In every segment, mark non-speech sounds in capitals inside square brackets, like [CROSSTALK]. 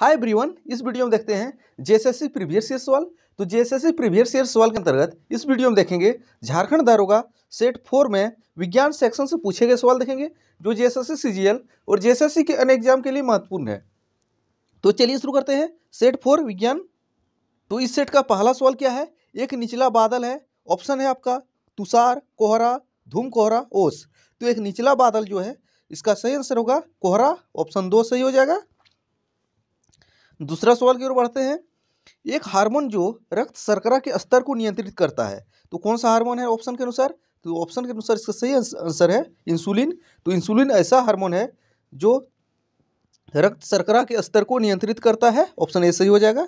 hi everyone इस video में देखते हैं जेएसएससी प्रीवियस ईयर सवाल तो जेएसएससी प्रीवियस ईयर सवाल के अंतर्गत इस वीडियो में देखेंगे झारखंड दारोगा सेट फोर में विज्ञान सेक्शन से पूछे गए सवाल देखेंगे जो जेएसएससी सीजीएल और जेएसएससी के अन्य एग्जाम के लिए महत्वपूर्ण है तो चलिए शुरू करते हैं सेट फोर विज्ञान तो इस सेट का पहला सवाल क्या है एक निचला बादल है ऑप्शन है आपका तुषार कोहरा धूम कोहरा ओस तो एक निचला बादल जो है इसका सही आंसर होगा कोहरा ऑप्शन दो सही हो जाएगा दूसरा सवाल की ओर बढ़ते हैं एक हार्मोन जो रक्त शर्करा के स्तर को नियंत्रित करता है तो कौन सा हार्मोन है ऑप्शन के अनुसार तो ऑप्शन के अनुसार इसका सही आंसर है इंसुलिन तो इंसुलिन ऐसा हार्मोन है जो रक्त शर्करा के स्तर को नियंत्रित करता है ऑप्शन ए सही हो जाएगा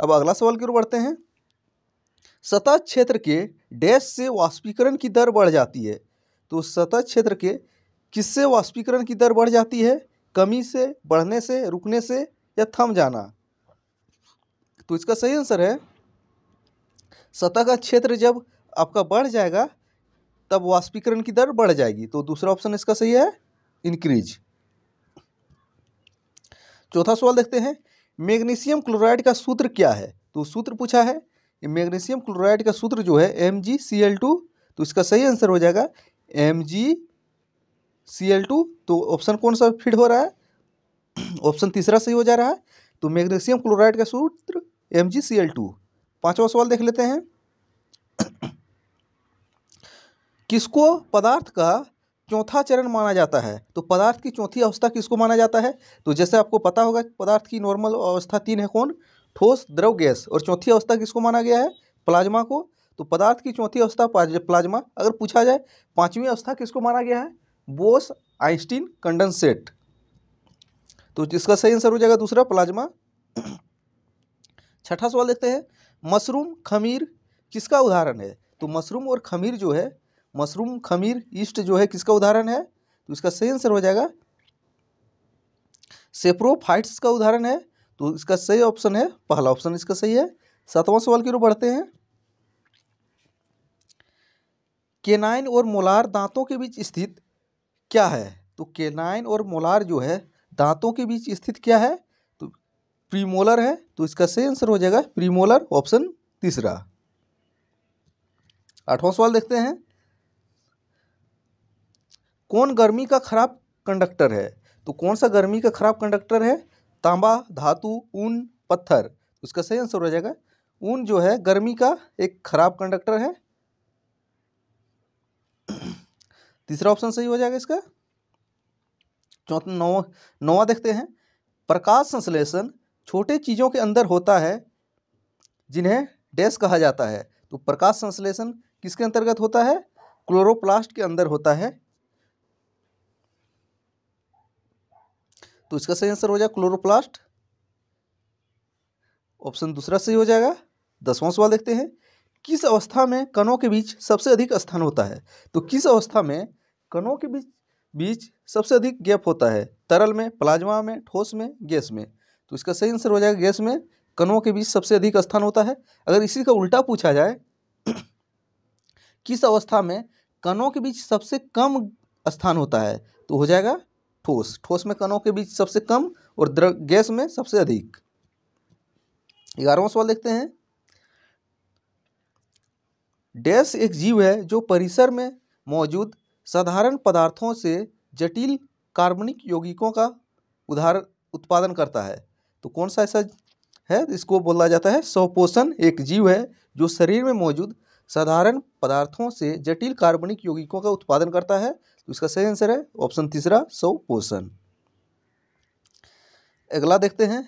अब अगला सवाल की ओर बढ़ते हैं सतह क्षेत्र के डैश से वाष्पीकरण की दर बढ़ जाती है तो सतह क्षेत्र के किससे वाष्पीकरण की दर बढ़ जाती है कमी से बढ़ने से रुकने से या थम जाना तो इसका सही आंसर है सतह का क्षेत्र जब आपका बढ़ जाएगा तब वाष्पीकरण की दर बढ़ जाएगी तो दूसरा ऑप्शन इसका सही है इंक्रीज चौथा सवाल देखते हैं मैग्नीशियम क्लोराइड का सूत्र क्या है तो सूत्र पूछा है मैग्नीशियम क्लोराइड का सूत्र जो है M G C L two तो इसका सही आंसर हो जाएगा M G C L two तो ऑप्शन कौन सा फिट हो रहा है [CLEARS THROAT] ऑप्शन तीसरा सही हो जा रहा है तो मैग्नीशियम क्लोराइड का सूत्र M G C L two पाँचवा सवाल देख लेते हैं [CLEARS THROAT] किसको पदार्थ का चौथा चरण माना जाता है तो पदार्थ की चौथी अवस्था किसको माना जाता है तो जैसे आपको पता होगा पदार्थ की नॉर्मल अवस्था तीन है कौन ठोस द्रव गैस और चौथी अवस्था किसको माना गया है प्लाज्मा को तो पदार्थ की चौथी अवस्था प्लाज्मा अगर पूछा जाए पांचवी अवस्था किसको माना गया है बोस आइंस्टीन कंडेंसेट तो इसका सही आंसर हो जाएगा दूसरा प्लाज्मा छठा सवाल देखते हैं मशरूम खमीर किसका उदाहरण है तो मशरूम और खमीर जो है मशरूम खमीर ईस्ट जो है किसका उदाहरण है तो इसका सही आंसर हो जाएगा सेप्रोफाइट्स का उदाहरण है तो इसका सही ऑप्शन है पहला ऑप्शन इसका सही है सातवां सवाल की ओर बढ़ते हैं केनाइन और मोलार दांतों के बीच स्थित क्या है तो केनाइन और मोलार जो है दांतों के बीच स्थित क्या है तो प्रीमोलर है तो इसका सही आंसर हो जाएगा प्रीमोलर ऑप्शन तीसरा आठवां सवाल देखते हैं कौन गर्मी का खराब कंडक्टर है तो कौन सा गर्मी का खराब कंडक्टर है तांबा धातु ऊन पत्थर उसका तो सही आंसर हो जाएगा ऊन जो है गर्मी का एक खराब कंडक्टर है तीसरा ऑप्शन सही हो जाएगा इसका चौथा नौ नौवा देखते हैं प्रकाश संश्लेषण छोटे चीज़ों के अंदर होता है जिन्हें डैश कहा जाता है तो प्रकाश संश्लेषण किसके अंतर्गत होता है क्लोरोप्लास्ट के अंदर होता है तो इसका सही आंसर हो जाएगा क्लोरोप्लास्ट ऑप्शन दूसरा सही हो जाएगा दसवां सवाल देखते हैं किस अवस्था में कणों के बीच सबसे अधिक स्थान होता है तो किस अवस्था में कणों के बीच बीच सबसे अधिक गैप होता है तरल में प्लाज्मा में ठोस में गैस में तो इसका सही आंसर हो जाएगा गैस में कणों के बीच सबसे अधिक स्थान होता है अगर इसी का उल्टा पूछा जाए [CLEARS THROAT] किस अवस्था में कणों के बीच सबसे कम स्थान होता है तो हो जाएगा ठोस ठोस में कणों के बीच सबसे कम और द्र गैस में सबसे अधिक ग्यारहवा सवाल देखते हैं डैश एक जीव है जो परिसर में मौजूद साधारण पदार्थों से जटिल कार्बनिक यौगिकों का उदाहरण उत्पादन करता है तो कौन सा ऐसा है इसको बोला जाता है सवपोषण एक जीव है जो शरीर में मौजूद साधारण पदार्थों से जटिल कार्बनिक यौगिकों का उत्पादन करता है तो इसका सही आंसर है ऑप्शन तीसरा पोषण अगला देखते हैं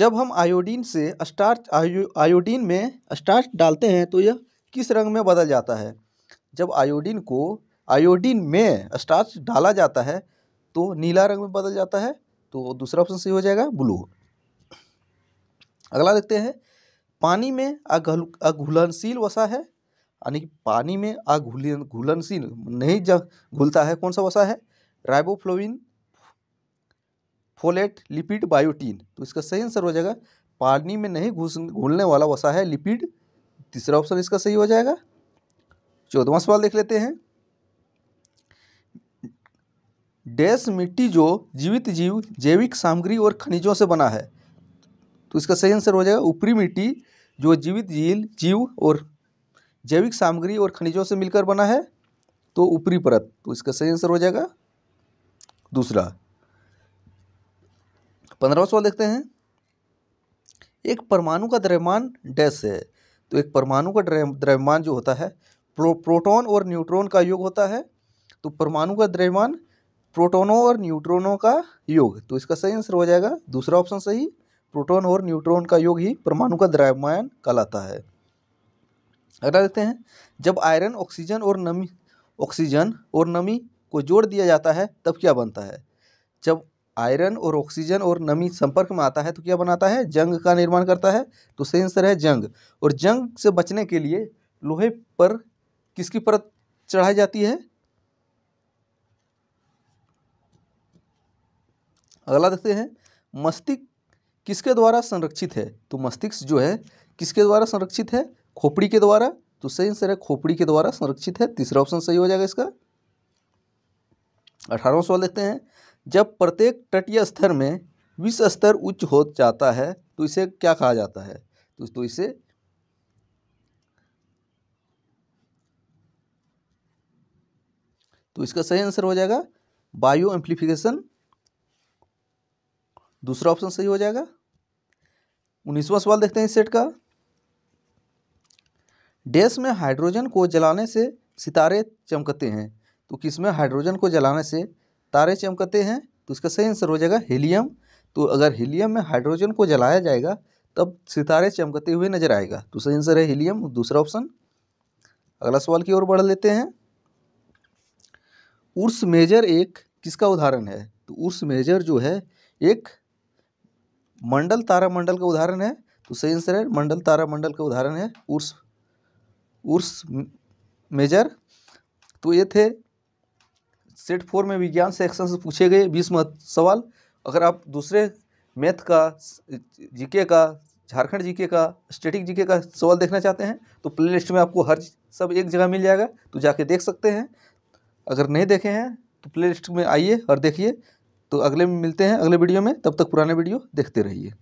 जब हम आयोडीन से स्टार्च आयो, आयोडीन में स्टार्च डालते हैं तो यह किस रंग में बदल जाता है जब आयोडीन को आयोडीन में स्टार्च डाला जाता है तो नीला रंग में बदल जाता है तो दूसरा ऑप्शन सही हो जाएगा ब्लू अगला देखते हैं पानी में अघल अघुलनशील वसा है यानी कि पानी में अघुलन घुलनशील नहीं जब घुलता है कौन सा वसा है राइबोफ्लोविन फोलेट लिपिड बायोटीन तो इसका सही आंसर हो जाएगा पानी में नहीं घुस घुलने वाला वसा है लिपिड तीसरा ऑप्शन इसका सही हो जाएगा चौदवा सवाल देख लेते हैं डैश मिट्टी जो जीवित जीव जैविक सामग्री और खनिजों से बना है तो इसका सही आंसर हो जाएगा ऊपरी मिट्टी जो जीवित जील जीव और जैविक सामग्री और खनिजों से मिलकर बना है तो ऊपरी परत तो इसका सही आंसर हो जाएगा दूसरा पंद्रहवा सवाल देखते हैं एक परमाणु का द्रव्यमान डैश है तो एक परमाणु का द्रव्यमान जो होता है प्रो, प्रोटॉन और न्यूट्रॉन का योग होता है तो परमाणु का द्रव्यमान प्रोटोनों और न्यूट्रॉनों का योग तो इसका सही आंसर हो जाएगा दूसरा ऑप्शन सही प्रोटोन और न्यूट्रॉन का योग ही परमाणु का द्रव्यमान कहलाता है अगला देखते हैं जब आयरन ऑक्सीजन और नमी ऑक्सीजन और नमी को जोड़ दिया जाता है तब क्या बनता है जब आयरन और ऑक्सीजन और नमी संपर्क में आता है तो क्या बनाता है जंग का निर्माण करता है तो सही आंसर है जंग और जंग से बचने के लिए लोहे पर किसकी परत चढ़ाई जाती है अगला देखते हैं मस्तिष्क किसके द्वारा संरक्षित है तो मस्तिष्क जो है किसके द्वारा संरक्षित है खोपड़ी के द्वारा तो सही आंसर है खोपड़ी के द्वारा संरक्षित है तीसरा ऑप्शन सही हो जाएगा इसका अठारहवा सवाल देखते हैं जब प्रत्येक तटीय स्तर में विश्व स्तर उच्च हो जाता है तो इसे क्या कहा जाता है तो, तो इसे तो इसका सही आंसर हो जाएगा बायो एम्प्लीफिकेशन दूसरा ऑप्शन सही हो जाएगा उन्नीसवा सवाल देखते हैं इस सेट का डैश में हाइड्रोजन को जलाने से सितारे चमकते हैं तो किसमें हाइड्रोजन को जलाने से तारे चमकते हैं तो इसका सही आंसर हो जाएगा हीलियम तो अगर हीलियम में हाइड्रोजन को जलाया जाएगा तब सितारे चमकते हुए नजर आएगा तो सही आंसर है हीलियम दूसरा ऑप्शन अगला सवाल की ओर बढ़ लेते हैं उर्स मेजर एक किसका उदाहरण है तो उर्स मेजर जो है एक मंडल तारामंडल का उदाहरण है तो सही आंसर है मंडल तारामंडल का उदाहरण है उर्स उर्स मेजर तो ये थे सेट फोर में विज्ञान सेक्शन से पूछे गए बीस महत्व सवाल अगर आप दूसरे मैथ का जीके का झारखंड जीके का स्टेटिक जीके का सवाल देखना चाहते हैं तो प्लेलिस्ट में आपको हर सब एक जगह मिल जाएगा तो जाके देख सकते हैं अगर नहीं देखे हैं तो प्लेलिस्ट में आइए और देखिए तो अगले में मिलते हैं अगले वीडियो में तब तक पुराने वीडियो देखते रहिए